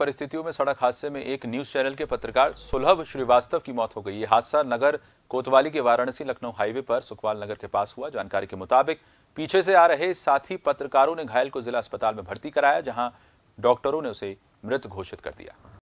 परिस्थितियों में सड़क हादसे में एक न्यूज चैनल के पत्रकार सुलभ श्रीवास्तव की मौत हो गई ये हादसा नगर कोतवाली के वाराणसी लखनऊ हाईवे पर सुखवाल नगर के पास हुआ जानकारी के मुताबिक पीछे से आ रहे साथी पत्रकारों ने घायल को जिला अस्पताल में भर्ती कराया जहां डॉक्टरों ने उसे मृत घोषित कर दिया